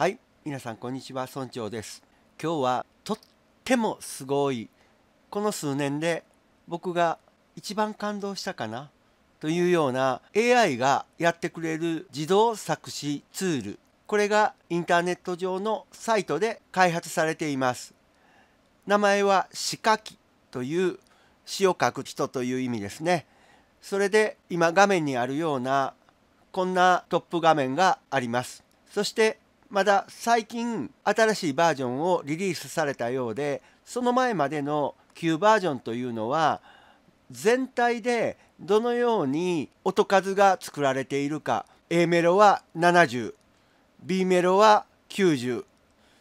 はい皆さんこんにちは村長です今日はとってもすごいこの数年で僕が一番感動したかなというような AI がやってくれる自動作詞ツールこれがインターネット上のサイトで開発されています名前は詩書きという詩を書く人という意味ですねそれで今画面にあるようなこんなトップ画面がありますそしてまた最近新しいバージョンをリリースされたようでその前までの旧バージョンというのは全体でどのように音数が作られているか A メロは 70B メロは90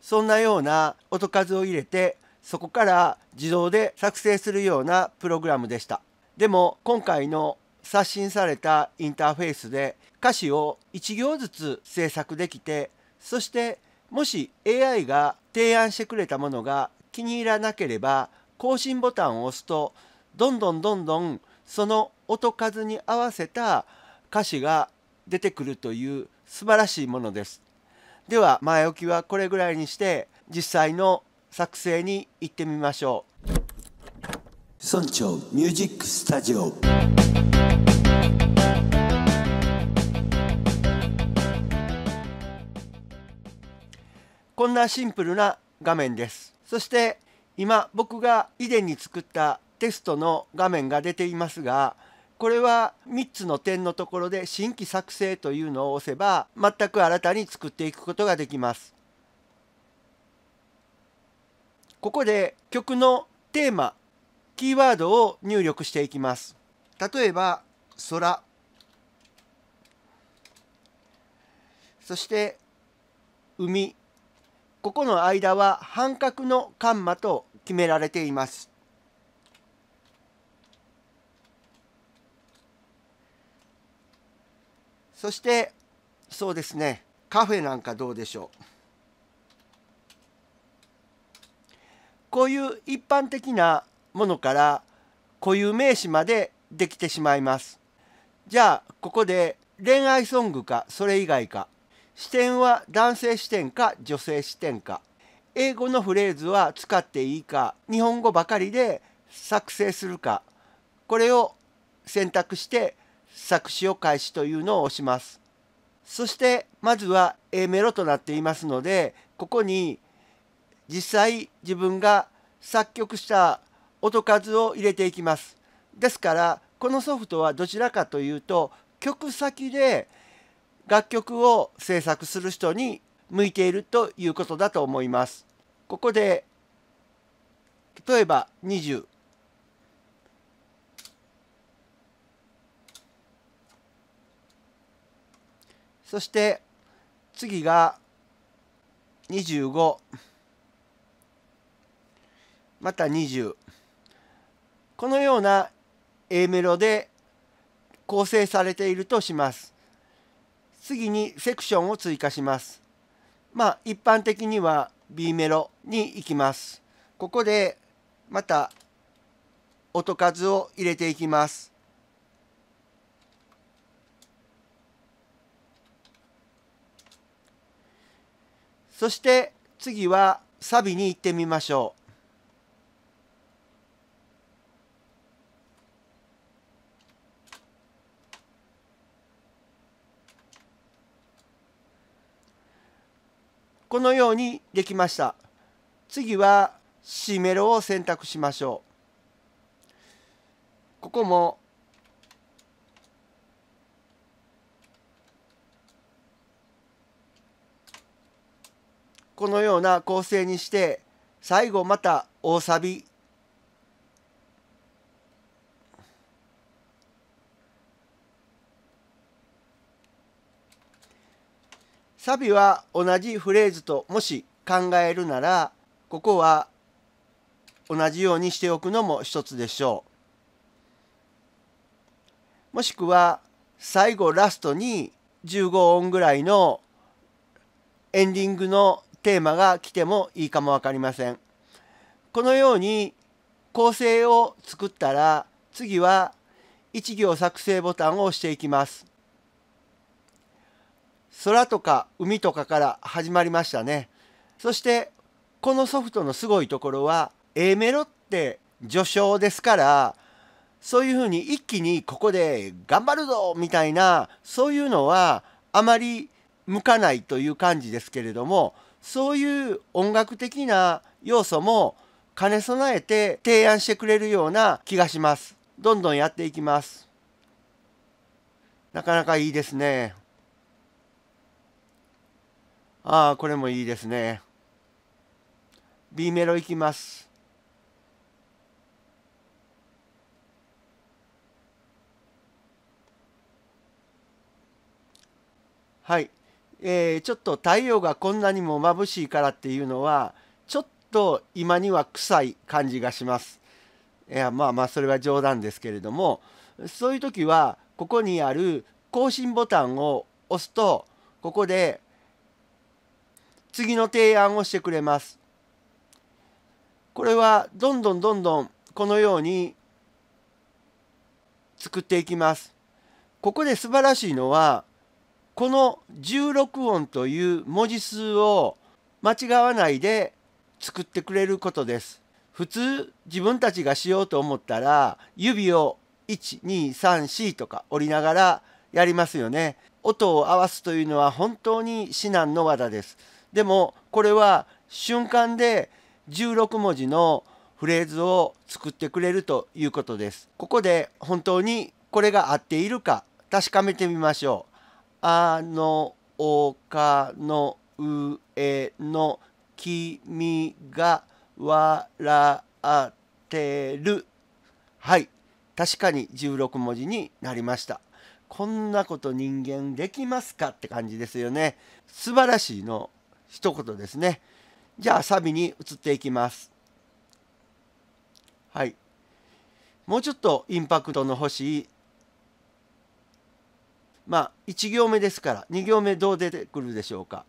そんなような音数を入れてそこから自動で作成するようなプログラムでしたでも今回の刷新されたインターフェースで歌詞を1行ずつ制作できてそしてもし AI が提案してくれたものが気に入らなければ更新ボタンを押すとどんどんどんどんその音数に合わせた歌詞が出てくるという素晴らしいものです。では前置きはこれぐらいにして実際の作成に行ってみましょう。村長ミュージックスタジオこんなシンプルな画面です。そして今僕が以前に作ったテストの画面が出ていますがこれは3つの点のところで新規作成というのを押せば全く新たに作っていくことができます。ここで曲のテーマキーワードを入力していきます。例えば空そして海ここの間は半角のカンマと決められています。そしてそうですねカフェなんかどうでしょう。こういう一般的なものから固有名詞までできてしまいます。じゃあここで恋愛ソングかそれ以外か視点は男性視点か女性視点か英語のフレーズは使っていいか日本語ばかりで作成するかこれを選択して作詞を開始というのを押します。そしてまずは A メロとなっていますのでここに実際自分が作曲した音数を入れていきます。ですからこのソフトはどちらかというと曲先で楽曲を制作する人に向いているということだと思います。ここで例えば20そして次が25また20このような A メロで構成されているとします。次にセクションを追加します。まあ一般的には B メロに行きます。ここでまた音数を入れていきます。そして次はサビに行ってみましょう。このようにできました次は C メロを選択しましょうここもこのような構成にして最後また大サビサビは同じフレーズともし考えるならここは同じようにしておくのも一つでしょう。もしくは最後ラストに15音ぐらいのエンディングのテーマが来てもいいかも分かりません。このように構成を作ったら次は1行作成ボタンを押していきます。空とか海とかから始まりましたねそしてこのソフトのすごいところは A メロって序章ですからそういうふうに一気にここで頑張るぞみたいなそういうのはあまり向かないという感じですけれどもそういう音楽的な要素も兼ね備えて提案してくれるような気がします。どんどんやっていきます。なかなかいいですね。ああ、これもいいですね。B メロいきます。はい。えー、ちょっと太陽がこんなにも眩しいからっていうのは、ちょっと今には臭い感じがします。いや、まあまあ、それは冗談ですけれども、そういう時は、ここにある更新ボタンを押すと、ここで次の提案をしてくれます。これはどんどんどんどんこのように作っていきます。ここで素晴らしいのはこの16音という文字数を間違わないで作ってくれることです。普通自分たちがしようと思ったら指を1234とか折りながらやりますよね。音を合わすというのは本当に至難の技です。でもこれは瞬間で16文字のフレーズを作ってくれるということです。ここで本当にこれが合っているか確かめてみましょう。あの丘の上の君が笑ってる。はい。確かに16文字になりました。こんなこと人間できますかって感じですよね。素晴らしいの一言ですねじゃあサビに移っていきますはいもうちょっとインパクトの欲しいまあ1行目ですから2行目どう出てくるでしょうか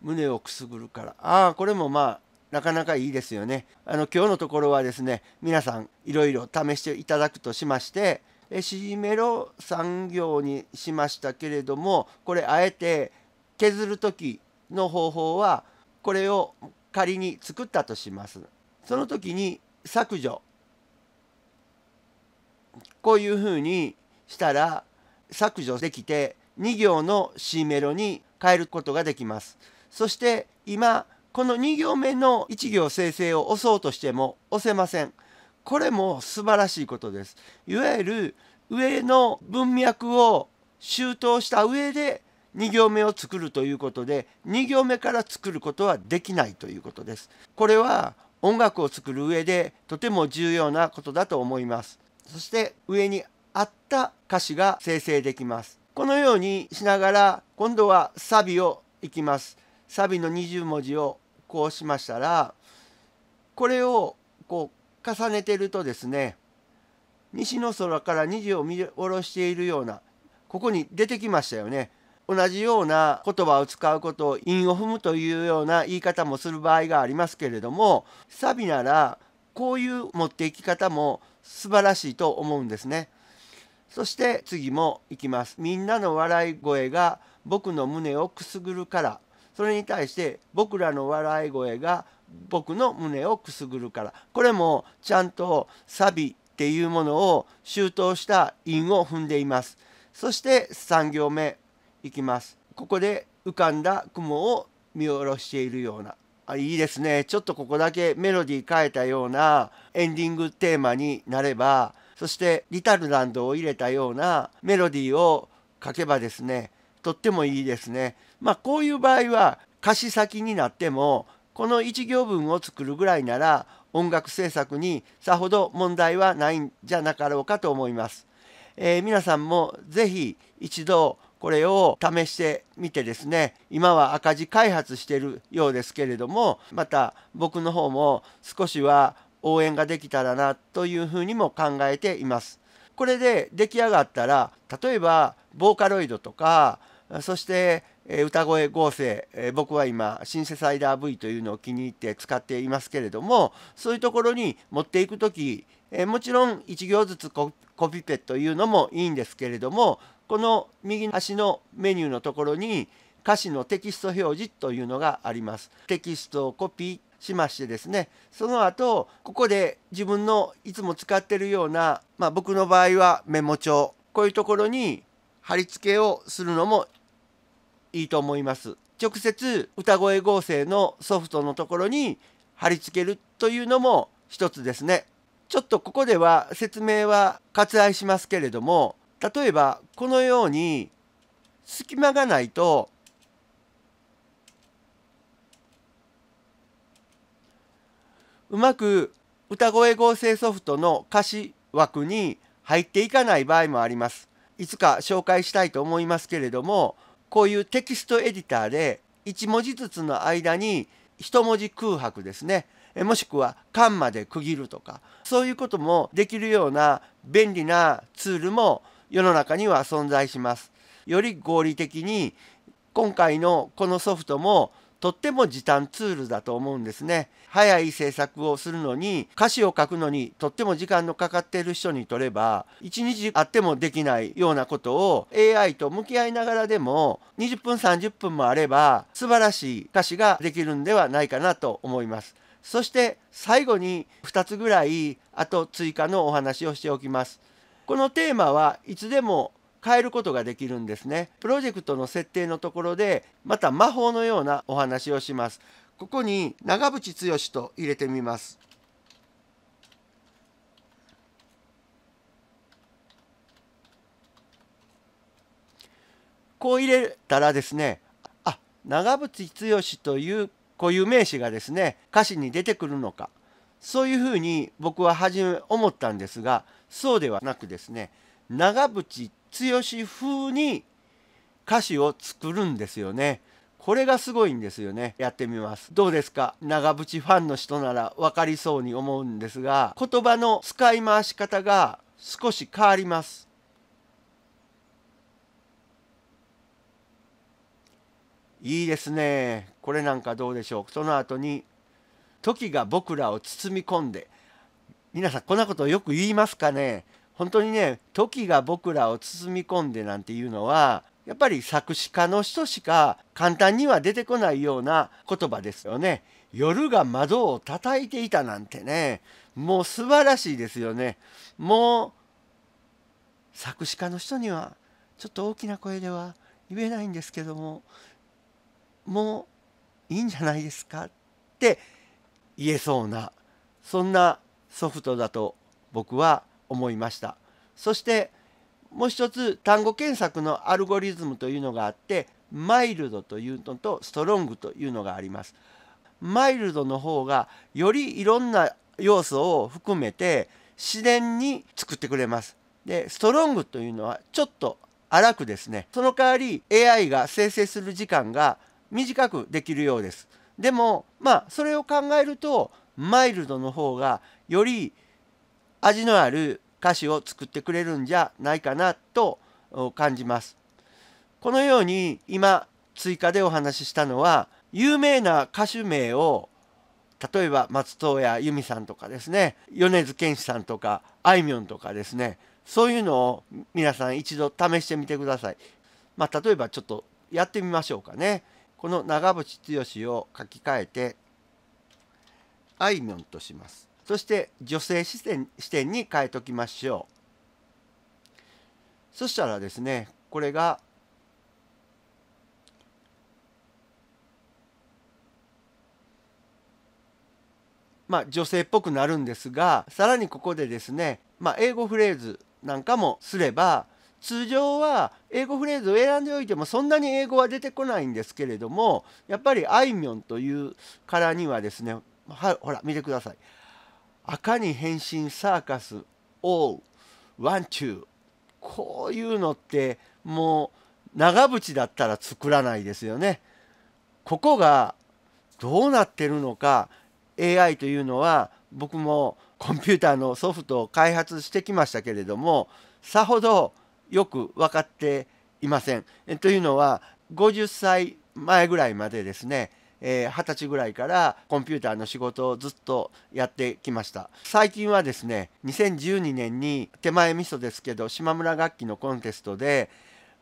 胸をくすぐるからああこれもまあなかなかいいですよねあの今日のところはですね皆さんいろいろ試していただくとしましてえ C メロ3行にしましたけれどもこれあえて削る時の方法はこれを仮に作ったとしますその時に削除こういうふうにしたら削除できて2行の C メロに変えることができますそして今この2行目の1行生成を押そうとしても押せませんこれも素晴らしいことですいわゆる上の文脈を周到した上で2行目を作るということで2行目から作ることはできないということです。これは音楽を作る上でとても重要なことだと思います。そして上にあった歌詞が生成できます。このようにしながら今度はサビをいきます。サビの20文字をこうしましたらこれをこう重ねてるとですね西の空から虹を見下ろしているようなここに出てきましたよね。同じような言葉を使うことを韻を踏むというような言い方もする場合がありますけれどもサビならこういう持っていき方も素晴らしいと思うんですね。そして次もいきます。みんなの笑い声が僕の胸をくすぐるから。それに対して僕らの笑い声が僕の胸をくすぐるから。これもちゃんとサビっていうものを周到した韻を踏んでいます。そして3行目行きますここで浮かんだ雲を見下ろしているようなあいいですねちょっとここだけメロディー変えたようなエンディングテーマになればそしてリタルランドを入れたようなメロディーを書けばですねとってもいいですねまあこういう場合は歌詞先になってもこの1行文を作るぐらいなら音楽制作にさほど問題はないんじゃなかろうかと思います。えー、皆さんも是非一度これを試してみてですね今は赤字開発してるようですけれどもまた僕の方も少しは応援ができたらなというふうにも考えています。これで出来上がったら例えばボーカロイドとかそして歌声合成僕は今シンセサイダー V というのを気に入って使っていますけれどもそういうところに持っていく時もちろん1行ずつコピペというのもいいんですけれどもこの右端のメニューのところに歌詞のテキスト表示というのがあります。テキストをコピーしましてですねその後ここで自分のいつも使ってるような、まあ、僕の場合はメモ帳こういうところに貼り付けをするのもいいと思います。直接歌声合成のソフトのところに貼り付けるというのも一つですね。ちょっとここでは説明は割愛しますけれども例えばこのように隙間がないとうまく歌声合成ソフトの歌詞枠に入っていかない場合もあります。いつか紹介したいと思いますけれどもこういうテキストエディターで1文字ずつの間に1文字空白ですねもしくはカンマで区切るとかそういうこともできるような便利なツールも世の中には存在します。より合理的に今回のこのソフトもとっても時短ツールだと思うんですね。早い制作をするのに歌詞を書くのにとっても時間のかかっている人にとれば1日あってもできないようなことを AI と向き合いながらでも20分30分もあれば素晴らしい歌詞ができるんではないかなと思います。そして最後に2つぐらいあと追加のお話をしておきます。このテーマはいつでも変えることができるんですね。プロジェクトの設定のところでまた魔法のようなお話をします。ここに長渕剛と入れてみます。こう入れたらですね、あ、長渕剛という固有名詞がですね、歌詞に出てくるのか。そういうふうに僕は初め思ったんですがそうではなくですね長渕剛風に歌詞を作るんですよね。これがすごいんですよね。やってみます。どうですか長渕ファンの人なら分かりそうに思うんですが、言葉の使い回し方が少し変わります。いいですね。これなんかどうでしょう。その後に時が僕らを包み込んで皆さんこんなことをよく言いますかね本当にね時が僕らを包み込んでなんていうのはやっぱり作詞家の人しか簡単には出てこないような言葉ですよね。夜が窓を叩いていたなんてねもう素晴らしいですよね。もう作詞家の人にはちょっと大きな声では言えないんですけどももういいんじゃないですかって言えそうなそんなソフトだと僕は思いましたそしてもう一つ単語検索のアルゴリズムというのがあってマイルドというのとストロングというのがありますマイルドの方がよりいろんな要素を含めて自然に作ってくれますでストロングというのはちょっと荒くですねその代わり AI が生成する時間が短くできるようですでもまあそれを考えるとマイルドの方がより味のある歌詞を作ってくれるんじゃないかなと感じます。このように今追加でお話ししたのは有名な歌手名を例えば松任谷由実さんとかですね米津玄師さんとかあいみょんとかですねそういうのを皆さん一度試してみてください。まあ、例えばちょっとやってみましょうかね。この長渕剛を書き換えてあいみょんとしますそして女性視点視点に変えときましょうそしたらですねこれがまあ、女性っぽくなるんですがさらにここでですね、まあ、英語フレーズなんかもすれば通常は英語フレーズを選んでおいてもそんなに英語は出てこないんですけれどもやっぱりあいみょんというからにはですねはほら見てください「赤に変身サーカスオーワンチュー」こういうのってもう長渕だったら作らないですよね。ここがどうなってるのか AI というのは僕もコンピューターのソフトを開発してきましたけれどもさほどよく分かっていません。というのは50歳前ぐらいまでですねえ20歳ぐらいからコンピューターの仕事をずっとやってきました最近はですね2012年に手前味噌ですけど島村楽器のコンテストで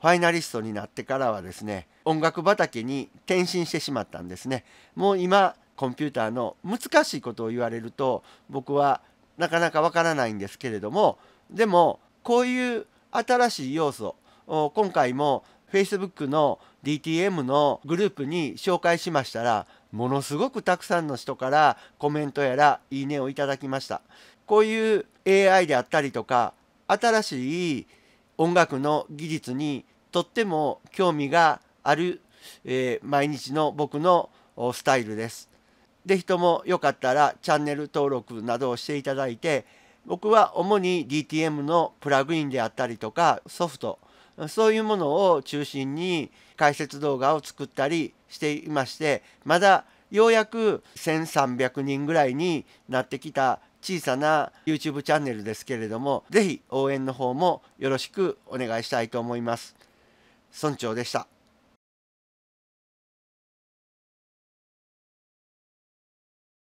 ファイナリストになってからはですね音楽畑に転身してしまったんですねもう今コンピューターの難しいことを言われると僕はなかなかわからないんですけれどもでもこういう新しい要素今回も Facebook の DTM のグループに紹介しましたらものすごくたくさんの人からコメントやらいいねをいただきましたこういう AI であったりとか新しい音楽の技術にとっても興味がある、えー、毎日の僕のスタイルです。是非ともよかったらチャンネル登録などをしていただいて僕は主に DTM のプラグインであったりとかソフトそういうものを中心に解説動画を作ったりしていましてまだようやく1300人ぐらいになってきた小さな YouTube チャンネルですけれども是非応援の方もよろしくお願いしたいと思います。村長でした。